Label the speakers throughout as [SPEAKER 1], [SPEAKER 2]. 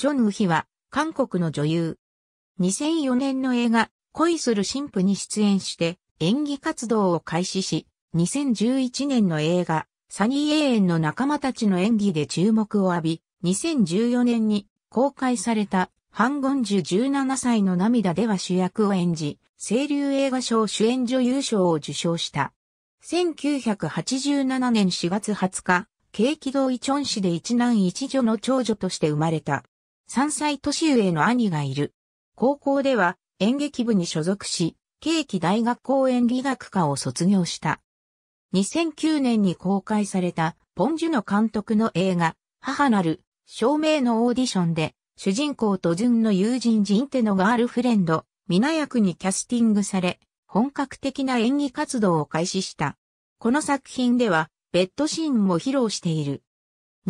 [SPEAKER 1] チョン・ウヒは、韓国の女優。2004年の映画、恋する神父に出演して演技活動を開始し、2011年の映画、サニー・エーエンの仲間たちの演技で注目を浴び、2014年に公開された、ハンゴンジュ17歳の涙では主役を演じ、清流映画賞主演女優賞を受賞した。1987年4月20日、京気道イチョン市で一男一女の長女として生まれた。3歳年上の兄がいる。高校では演劇部に所属し、景気大学公演理学科を卒業した。2009年に公開された、ポン・ジュの監督の映画、母なる、証明のオーディションで、主人公と純の友人ジンテのガールフレンド、ミナ役にキャスティングされ、本格的な演技活動を開始した。この作品では、ベッドシーンも披露している。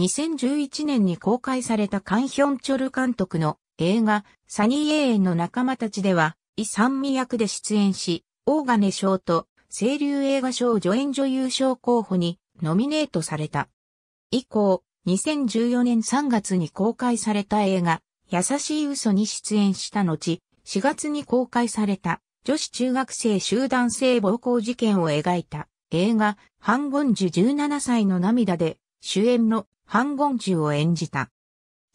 [SPEAKER 1] 2011年に公開されたカンヒョンチョル監督の映画サニーエーンの仲間たちでは、イ・サンミ役で出演し、オーガネ賞と清流映画賞助演女優賞候補にノミネートされた。以降、2014年3月に公開された映画、優しい嘘に出演した後、4月に公開された女子中学生集団性暴行事件を描いた映画、ハンゴンジュ17歳の涙で主演の反言中を演じた。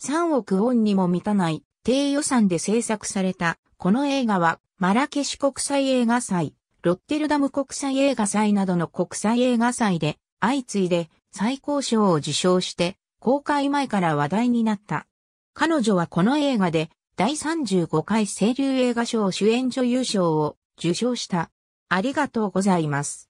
[SPEAKER 1] 3億ウォンにも満たない低予算で制作された、この映画は、マラケシュ国際映画祭、ロッテルダム国際映画祭などの国際映画祭で、相次いで最高賞を受賞して、公開前から話題になった。彼女はこの映画で、第35回清流映画賞主演女優賞を受賞した。ありがとうございます。